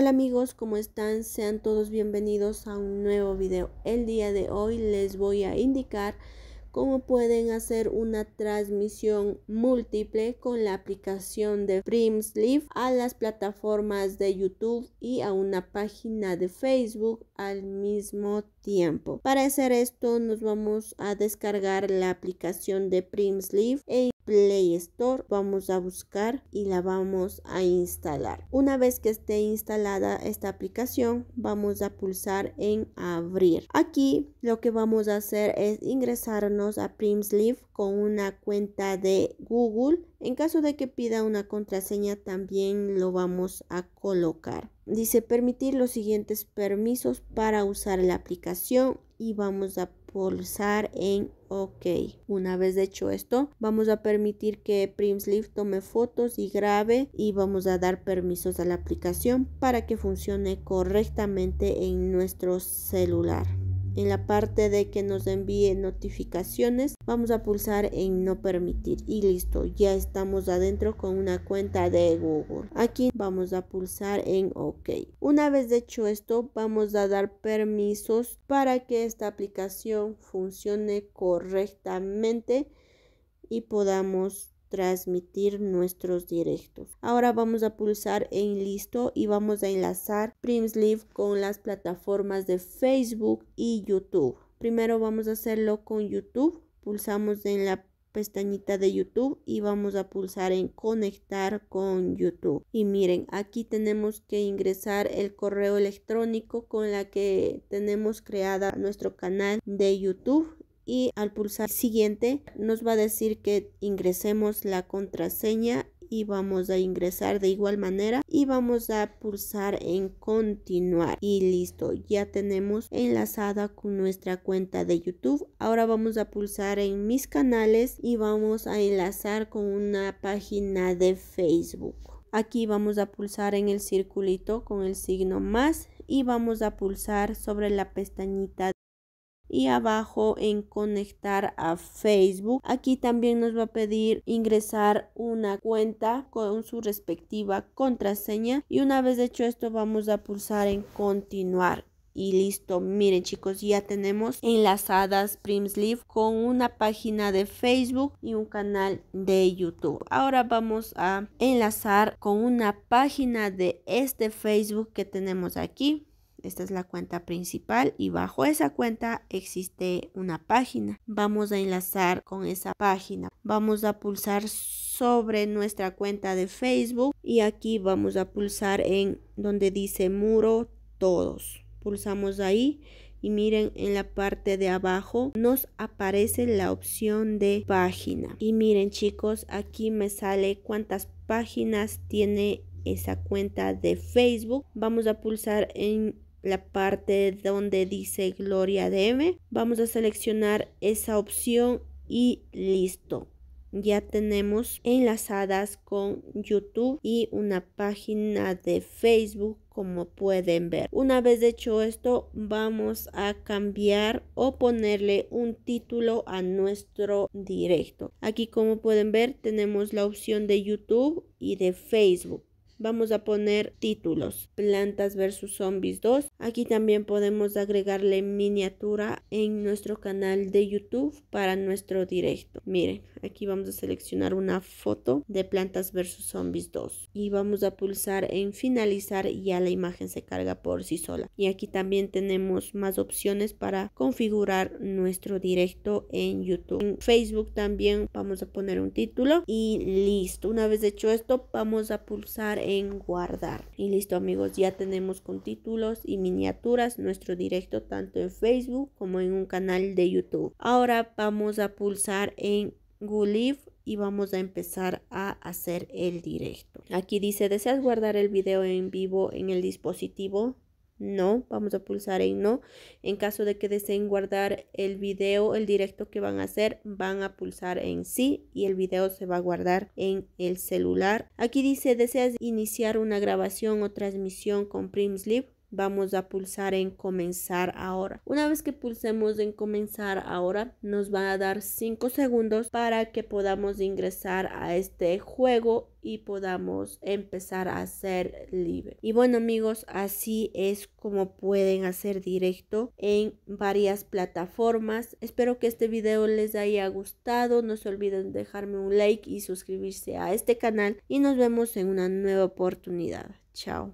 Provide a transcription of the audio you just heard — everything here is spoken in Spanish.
Hola amigos, ¿cómo están? Sean todos bienvenidos a un nuevo video. El día de hoy les voy a indicar cómo pueden hacer una transmisión múltiple con la aplicación de Prims Leaf a las plataformas de YouTube y a una página de Facebook al mismo tiempo. Para hacer esto nos vamos a descargar la aplicación de Prims Leaf. E Play Store, vamos a buscar y la vamos a instalar. Una vez que esté instalada esta aplicación, vamos a pulsar en abrir. Aquí lo que vamos a hacer es ingresarnos a Primsleaf con una cuenta de Google. En caso de que pida una contraseña también lo vamos a colocar. Dice permitir los siguientes permisos para usar la aplicación y vamos a pulsar en OK. Una vez hecho esto, vamos a permitir que PrimSleeve tome fotos y grabe y vamos a dar permisos a la aplicación para que funcione correctamente en nuestro celular. En la parte de que nos envíe notificaciones, vamos a pulsar en no permitir y listo, ya estamos adentro con una cuenta de Google. Aquí vamos a pulsar en OK. Una vez hecho esto, vamos a dar permisos para que esta aplicación funcione correctamente y podamos transmitir nuestros directos. Ahora vamos a pulsar en listo y vamos a enlazar live con las plataformas de Facebook y YouTube. Primero vamos a hacerlo con YouTube. Pulsamos en la pestañita de YouTube y vamos a pulsar en conectar con YouTube. Y miren, aquí tenemos que ingresar el correo electrónico con la que tenemos creada nuestro canal de YouTube y al pulsar siguiente nos va a decir que ingresemos la contraseña y vamos a ingresar de igual manera y vamos a pulsar en continuar y listo ya tenemos enlazada con nuestra cuenta de youtube ahora vamos a pulsar en mis canales y vamos a enlazar con una página de facebook aquí vamos a pulsar en el circulito con el signo más y vamos a pulsar sobre la pestañita y abajo en conectar a Facebook. Aquí también nos va a pedir ingresar una cuenta con su respectiva contraseña y una vez hecho esto vamos a pulsar en continuar y listo. Miren chicos, ya tenemos enlazadas Leaf con una página de Facebook y un canal de YouTube. Ahora vamos a enlazar con una página de este Facebook que tenemos aquí. Esta es la cuenta principal y bajo esa cuenta existe una página. Vamos a enlazar con esa página. Vamos a pulsar sobre nuestra cuenta de Facebook y aquí vamos a pulsar en donde dice muro todos. Pulsamos ahí y miren en la parte de abajo nos aparece la opción de página y miren chicos aquí me sale cuántas páginas tiene esa cuenta de Facebook vamos a pulsar en la parte donde dice Gloria DM. Vamos a seleccionar esa opción y listo. Ya tenemos enlazadas con YouTube y una página de Facebook como pueden ver. Una vez hecho esto vamos a cambiar o ponerle un título a nuestro directo. Aquí como pueden ver tenemos la opción de YouTube y de Facebook vamos a poner títulos plantas versus zombies 2 aquí también podemos agregarle miniatura en nuestro canal de youtube para nuestro directo miren aquí vamos a seleccionar una foto de plantas versus zombies 2 y vamos a pulsar en finalizar y ya la imagen se carga por sí sola y aquí también tenemos más opciones para configurar nuestro directo en youtube en facebook también vamos a poner un título y listo una vez hecho esto vamos a pulsar en guardar. Y listo amigos, ya tenemos con títulos y miniaturas nuestro directo tanto en Facebook como en un canal de YouTube. Ahora vamos a pulsar en gullif y vamos a empezar a hacer el directo. Aquí dice, ¿deseas guardar el video en vivo en el dispositivo? no, vamos a pulsar en no. En caso de que deseen guardar el video, el directo que van a hacer, van a pulsar en sí y el video se va a guardar en el celular. Aquí dice, ¿deseas iniciar una grabación o transmisión con PrimSlip? vamos a pulsar en comenzar ahora. Una vez que pulsemos en comenzar ahora, nos va a dar 5 segundos para que podamos ingresar a este juego y podamos empezar a ser libre. Y bueno amigos, así es como pueden hacer directo en varias plataformas. Espero que este video les haya gustado. No se olviden dejarme un like y suscribirse a este canal y nos vemos en una nueva oportunidad. Chao.